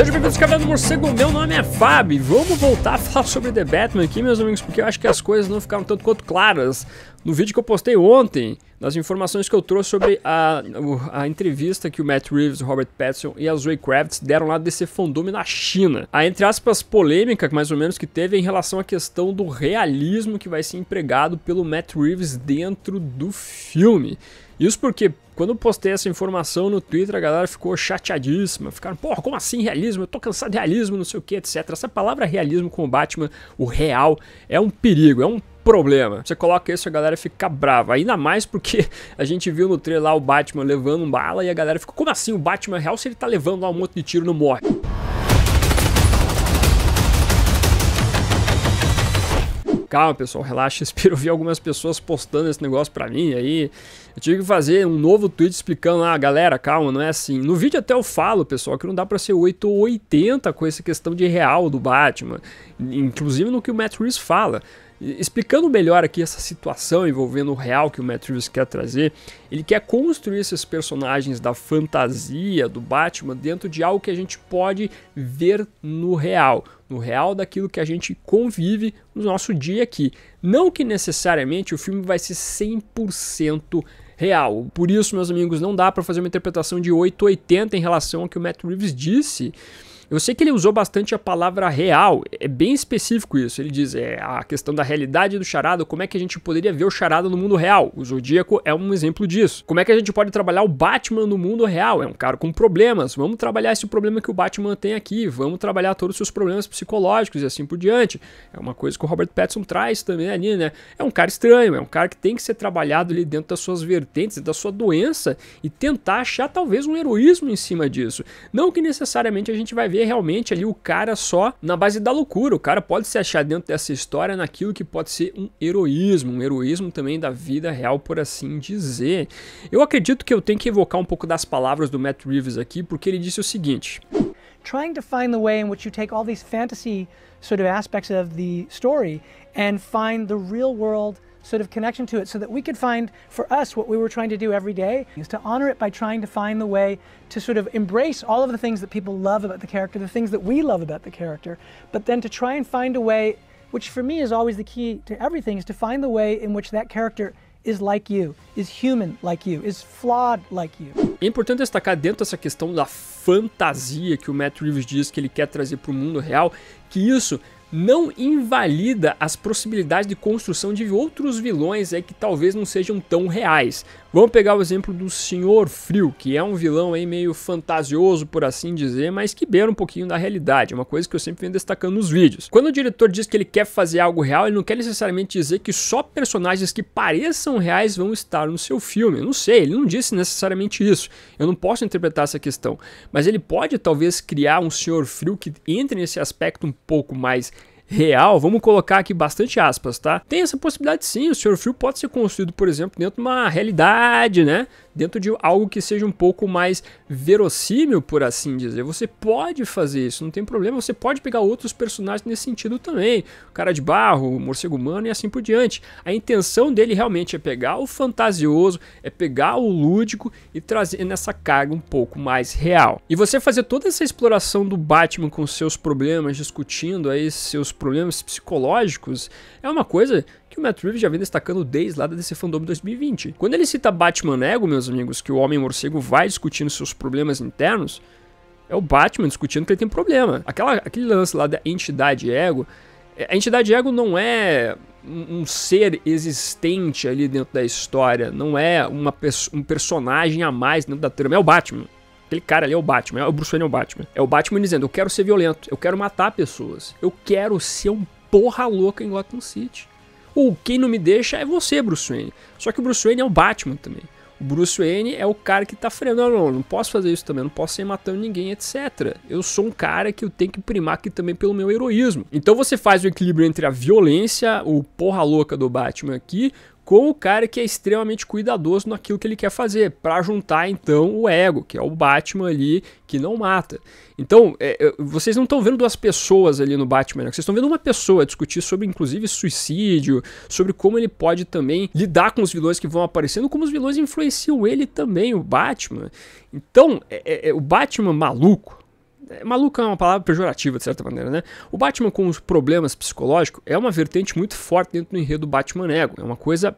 Sejam bem-vindos ao Caverna do Morcego, meu nome é Fábio. Vamos voltar a falar sobre The Batman aqui, meus amigos, porque eu acho que as coisas não ficaram tanto quanto claras no vídeo que eu postei ontem, nas informações que eu trouxe sobre a, a entrevista que o Matt Reeves, o Robert Pattinson e a Zoe Kravitz deram lá desse fandom na China. A, entre aspas, polêmica, mais ou menos, que teve em relação à questão do realismo que vai ser empregado pelo Matt Reeves dentro do filme. Isso porque quando eu postei essa informação no Twitter, a galera ficou chateadíssima. Ficaram, porra, como assim realismo? Eu tô cansado de realismo, não sei o que, etc. Essa palavra realismo com o Batman, o real, é um perigo, é um problema. Você coloca isso, a galera fica brava. Ainda mais porque a gente viu no trailer lá o Batman levando um bala e a galera ficou, como assim o Batman é real se ele tá levando lá um monte de tiro não morre? calma, pessoal, relaxa, espero Eu algumas pessoas postando esse negócio pra mim, aí eu tive que fazer um novo tweet explicando, ah, galera, calma, não é assim. No vídeo até eu falo, pessoal, que não dá pra ser 8 ou 80 com essa questão de real do Batman, inclusive no que o Matt Reeves fala explicando melhor aqui essa situação envolvendo o real que o Matt Reeves quer trazer, ele quer construir esses personagens da fantasia do Batman dentro de algo que a gente pode ver no real, no real daquilo que a gente convive no nosso dia aqui. Não que necessariamente o filme vai ser 100% real. Por isso, meus amigos, não dá para fazer uma interpretação de 880 em relação ao que o Matt Reeves disse. Eu sei que ele usou bastante a palavra real, é bem específico isso. Ele diz é, a questão da realidade do charado, como é que a gente poderia ver o charado no mundo real? O Zodíaco é um exemplo disso. Como é que a gente pode trabalhar o Batman no mundo real? É um cara com problemas, vamos trabalhar esse problema que o Batman tem aqui, vamos trabalhar todos os seus problemas psicológicos e assim por diante. É uma coisa que o Robert Pattinson traz também ali, né? É um cara estranho, é um cara que tem que ser trabalhado ali dentro das suas vertentes, da sua doença e tentar achar talvez um heroísmo em cima disso. Não que necessariamente a gente vai ver vê realmente ali o cara só na base da loucura. O cara pode se achar dentro dessa história naquilo que pode ser um heroísmo, um heroísmo também da vida real, por assim dizer. Eu acredito que eu tenho que evocar um pouco das palavras do Matt Reeves aqui, porque ele disse o seguinte: trying to find the way in which you take all these fantasy sort of aspects of the story and find the real world sort of connection to it so that we could find for us what we were trying to do every day is to honor it by trying to find the way to sort of embrace all of the things that people love about the character, the things that we love about the character, but then to try and find a way, which for me is always the key to everything, is to find the way in which that character is like you, is human like you, is flawed like you. É importante destacar dentro dessa questão da fantasia que o Matt Reeves diz que ele quer trazer para o mundo real, que isso não invalida as possibilidades de construção de outros vilões é que talvez não sejam tão reais, Vamos pegar o exemplo do Senhor Frio, que é um vilão aí meio fantasioso, por assim dizer, mas que beira um pouquinho da realidade. É uma coisa que eu sempre venho destacando nos vídeos. Quando o diretor diz que ele quer fazer algo real, ele não quer necessariamente dizer que só personagens que pareçam reais vão estar no seu filme. Eu não sei, ele não disse necessariamente isso. Eu não posso interpretar essa questão. Mas ele pode talvez criar um Senhor Frio que entre nesse aspecto um pouco mais real, vamos colocar aqui bastante aspas, tá? Tem essa possibilidade sim, o Sr. Frio pode ser construído, por exemplo, dentro de uma realidade, né? dentro de algo que seja um pouco mais verossímil, por assim dizer. Você pode fazer isso, não tem problema. Você pode pegar outros personagens nesse sentido também. O cara de barro, o morcego humano e assim por diante. A intenção dele realmente é pegar o fantasioso, é pegar o lúdico e trazer nessa carga um pouco mais real. E você fazer toda essa exploração do Batman com seus problemas, discutindo aí seus problemas psicológicos, é uma coisa que o Matt Reeves já vem destacando desde lá desse fandom 2020. Quando ele cita Batman Ego, meu meus amigos, que o Homem-Morcego vai discutindo seus problemas internos, é o Batman discutindo que ele tem problema. Aquela, aquele lance lá da entidade ego. É, a entidade ego não é um ser existente ali dentro da história, não é uma, um personagem a mais dentro da trama, é o Batman. Aquele cara ali é o Batman, é o Bruce Wayne é o Batman. É o Batman dizendo, eu quero ser violento, eu quero matar pessoas, eu quero ser um porra louca em Gotham City. Ou quem não me deixa é você, Bruce Wayne. Só que o Bruce Wayne é o Batman também. O Bruce Wayne é o cara que tá freando, não, não, não posso fazer isso também, não posso sair matando ninguém, etc. Eu sou um cara que eu tenho que primar aqui também pelo meu heroísmo. Então você faz o equilíbrio entre a violência, o porra louca do Batman aqui, com o cara que é extremamente cuidadoso naquilo que ele quer fazer, para juntar então o ego, que é o Batman ali que não mata. Então, é, é vocês não estão vendo duas pessoas ali no Batman, né? vocês estão vendo uma pessoa discutir sobre, inclusive, suicídio, sobre como ele pode também lidar com os vilões que vão aparecendo, como os vilões influenciam ele também, o Batman. Então, é, é, é o Batman maluco, é, Maluco é uma palavra pejorativa, de certa maneira, né? O Batman com os problemas psicológicos é uma vertente muito forte dentro do enredo do Batman Ego. É uma coisa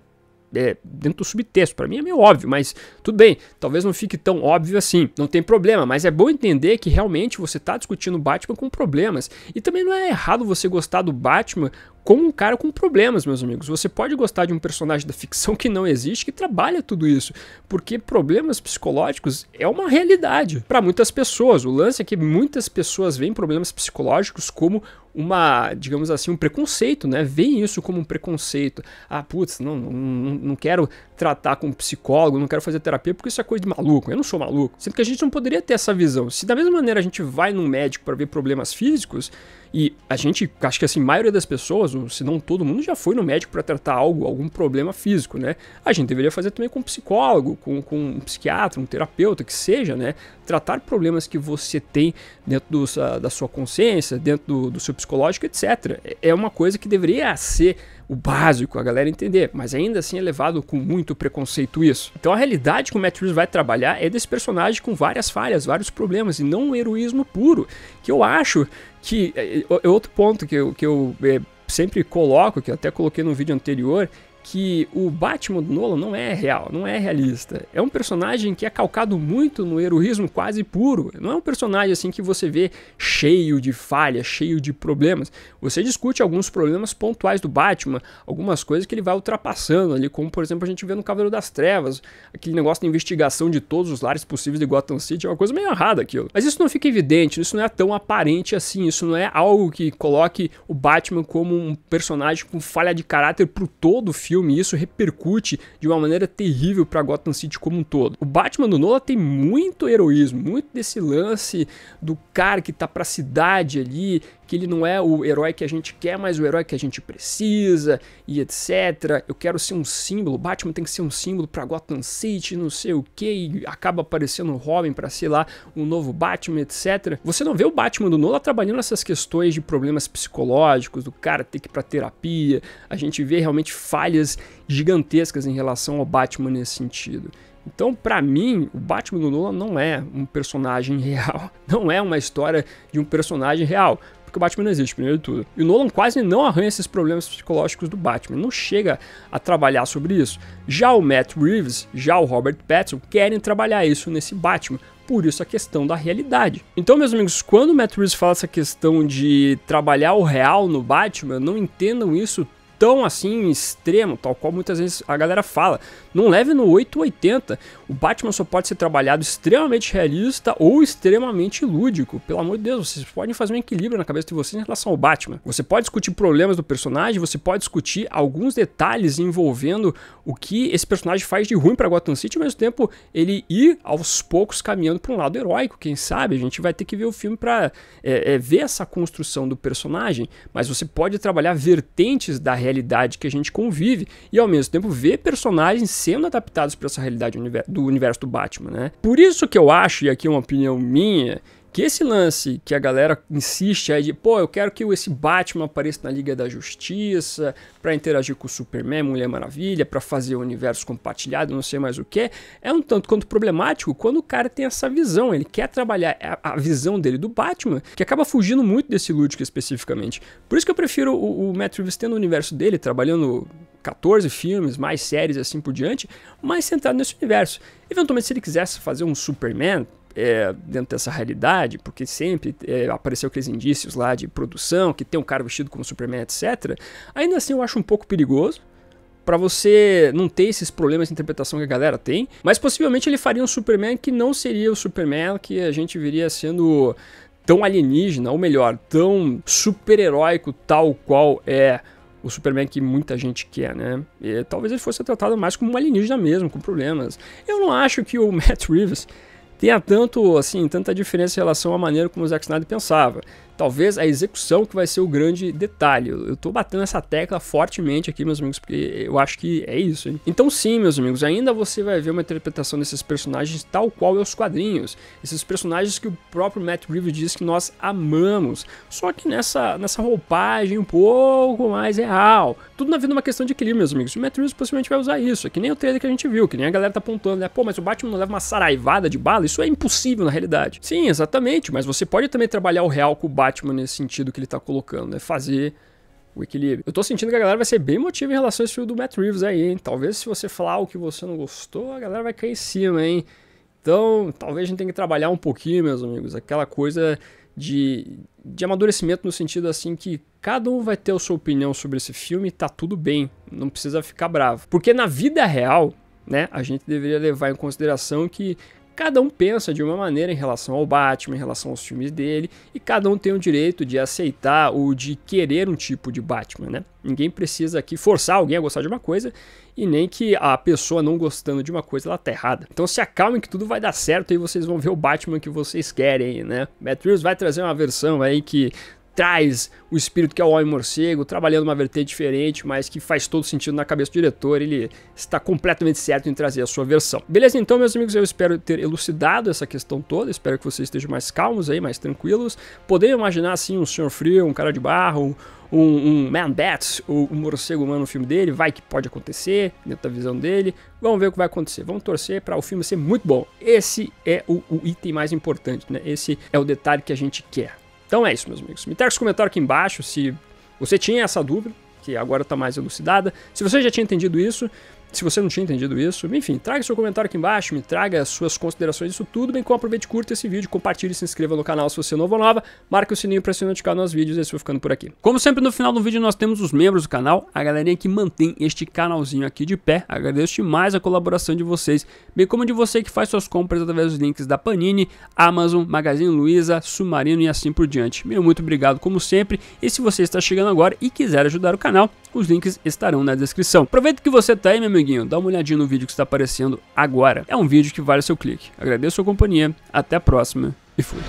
é, dentro do subtexto. Para mim é meio óbvio, mas tudo bem. Talvez não fique tão óbvio assim. Não tem problema, mas é bom entender que realmente você está discutindo Batman com problemas. E também não é errado você gostar do Batman com um cara com problemas, meus amigos. Você pode gostar de um personagem da ficção que não existe, que trabalha tudo isso, porque problemas psicológicos é uma realidade para muitas pessoas. O lance é que muitas pessoas veem problemas psicológicos como uma, digamos assim, um preconceito, né? Veem isso como um preconceito. Ah, putz, não, não, não quero tratar com um psicólogo, não quero fazer terapia porque isso é coisa de maluco. Eu não sou maluco. Sendo que a gente não poderia ter essa visão. Se da mesma maneira a gente vai num médico para ver problemas físicos, e a gente, acho que assim, a maioria das pessoas, ou se não todo mundo, já foi no médico para tratar algo, algum problema físico, né? A gente deveria fazer também com um psicólogo, com, com um psiquiatra, um terapeuta, que seja, né? Tratar problemas que você tem dentro do, da sua consciência, dentro do, do seu psicológico, etc. É, é uma coisa que deveria ser o básico, a galera entender, mas ainda assim é levado com muito preconceito isso. Então a realidade que o Matt Reeves vai trabalhar é desse personagem com várias falhas, vários problemas e não um heroísmo puro, que eu acho que é, é, é outro ponto que eu, que eu é, sempre coloco, que eu até coloquei no vídeo anterior, que o Batman do Nolan não é real, não é realista. É um personagem que é calcado muito no heroísmo quase puro. Não é um personagem assim que você vê cheio de falhas, cheio de problemas. Você discute alguns problemas pontuais do Batman, algumas coisas que ele vai ultrapassando ali, como por exemplo a gente vê no Cavaleiro das Trevas, aquele negócio da investigação de todos os lares possíveis de Gotham City, é uma coisa meio errada aquilo. Mas isso não fica evidente, isso não é tão aparente assim, isso não é algo que coloque o Batman como um personagem com falha de caráter pro todo o filme filme e isso repercute de uma maneira terrível para Gotham City como um todo. O Batman do Nolan tem muito heroísmo, muito desse lance do cara que tá a cidade ali, que ele não é o herói que a gente quer, mas o herói que a gente precisa e etc. Eu quero ser um símbolo, Batman tem que ser um símbolo para Gotham City, não sei o que, e acaba aparecendo o Robin para ser lá, um novo Batman, etc. Você não vê o Batman do Nola trabalhando nessas questões de problemas psicológicos, do cara ter que ir para terapia. A gente vê realmente falhas gigantescas em relação ao Batman nesse sentido. Então, para mim, o Batman do Nolan não é um personagem real, não é uma história de um personagem real porque o Batman não existe, primeiro de tudo. E o Nolan quase não arranha esses problemas psicológicos do Batman, não chega a trabalhar sobre isso. Já o Matt Reeves, já o Robert Pattinson querem trabalhar isso nesse Batman, por isso a questão da realidade. Então, meus amigos, quando o Matt Reeves fala essa questão de trabalhar o real no Batman, não entendam isso tão assim extremo, tal qual muitas vezes a galera fala. Não leve no 880. O Batman só pode ser trabalhado extremamente realista ou extremamente lúdico. Pelo amor de Deus, vocês podem fazer um equilíbrio na cabeça de vocês em relação ao Batman. Você pode discutir problemas do personagem, você pode discutir alguns detalhes envolvendo o que esse personagem faz de ruim para Gotham City, ao mesmo tempo ele ir aos poucos caminhando para um lado heróico. Quem sabe a gente vai ter que ver o filme para é, é, ver essa construção do personagem, mas você pode trabalhar vertentes da realidade realidade que a gente convive e ao mesmo tempo ver personagens sendo adaptados para essa realidade do universo do Batman, né? Por isso que eu acho, e aqui é uma opinião minha, que esse lance que a galera insiste aí de, pô, eu quero que esse Batman apareça na Liga da Justiça para interagir com o Superman, Mulher Maravilha, para fazer o universo compartilhado, não sei mais o que, é um tanto quanto problemático quando o cara tem essa visão, ele quer trabalhar a, visão dele do Batman, que acaba fugindo muito desse lúdico especificamente. Por isso que eu prefiro o, o Matt Reeves tendo o universo dele, trabalhando 14 filmes, mais séries assim por diante, mais centrado nesse universo. Eventualmente, se ele quisesse fazer um Superman, é, dentro dessa realidade, porque sempre é, apareceu aqueles indícios lá de produção, que tem um cara vestido como Superman, etc. Ainda assim eu acho um pouco perigoso, para você não ter esses problemas de interpretação que a galera tem, mas possivelmente ele faria um Superman que não seria o Superman que a gente viria sendo tão alienígena, ou melhor, tão super-heróico tal qual é o Superman que muita gente quer, né? E talvez ele fosse tratado mais como um alienígena mesmo, com problemas. Eu não acho que o Matt Reeves tenha tanto, assim, tanta diferença em relação à maneira como o Zack Snyder pensava talvez a execução que vai ser o grande detalhe. Eu tô batendo essa tecla fortemente aqui, meus amigos, porque eu acho que é isso. Hein? Então sim, meus amigos, ainda você vai ver uma interpretação desses personagens tal qual é os quadrinhos. Esses personagens que o próprio Matt Reeves diz que nós amamos, só que nessa, nessa roupagem um pouco mais real. Tudo na vida é uma questão de equilíbrio, meus amigos. O Matt Reeves possivelmente vai usar isso, é que nem o trailer que a gente viu, que nem a galera tá apontando, né? Pô, mas o Batman não leva uma saraivada de bala? Isso é impossível na realidade. Sim, exatamente, mas você pode também trabalhar o real com o Batman nesse sentido que ele tá colocando, é fazer o equilíbrio. Eu tô sentindo que a galera vai ser bem motiva em relação a esse filme do Matt Reeves aí, hein? Talvez se você falar o que você não gostou, a galera vai cair em cima, hein? Então, talvez a gente tenha que trabalhar um pouquinho, meus amigos, aquela coisa de, de amadurecimento no sentido assim que cada um vai ter a sua opinião sobre esse filme e tá tudo bem, não precisa ficar bravo. Porque na vida real, né, a gente deveria levar em consideração que Cada um pensa de uma maneira em relação ao Batman, em relação aos filmes dele, e cada um tem o direito de aceitar ou de querer um tipo de Batman, né? Ninguém precisa aqui forçar alguém a gostar de uma coisa e nem que a pessoa não gostando de uma coisa ela tá errada. Então se acalmem que tudo vai dar certo e vocês vão ver o Batman que vocês querem, né? Matt Reeves vai trazer uma versão aí que traz o espírito que é o Homem Morcego, trabalhando uma vertente diferente, mas que faz todo sentido na cabeça do diretor, ele está completamente certo em trazer a sua versão. Beleza, então, meus amigos, eu espero ter elucidado essa questão toda, espero que vocês estejam mais calmos aí, mais tranquilos. Poderiam imaginar, assim, um Senhor Frio, um cara de barro, um, um Man bats, o um morcego humano no filme dele, vai que pode acontecer, dentro da visão dele, vamos ver o que vai acontecer, vamos torcer para o filme ser muito bom. Esse é o, o item mais importante, né? Esse é o detalhe que a gente quer. Então é isso, meus amigos. Me deixa um comentário aqui embaixo se você tinha essa dúvida, que agora está mais elucidada. Se você já tinha entendido isso, se você não tinha entendido isso, enfim, traga seu comentário aqui embaixo, me traga suas considerações disso tudo, bem como aproveite, curta esse vídeo, compartilhe, se inscreva no canal se você é novo ou nova, marque o sininho para ser notificado nos vídeos e esse vou ficando por aqui. Como sempre, no final do vídeo nós temos os membros do canal, a galerinha que mantém este canalzinho aqui de pé, agradeço demais a colaboração de vocês, bem como de você que faz suas compras através dos links da Panini, Amazon, Magazine Luiza, Submarino e assim por diante. Meu muito obrigado como sempre, e se você está chegando agora e quiser ajudar o canal, os links estarão na descrição. Aproveita que você está aí, meu amigo, amiguinho, dá uma olhadinha no vídeo que está aparecendo agora. É um vídeo que vale seu clique. Agradeço a sua companhia, até a próxima e fui.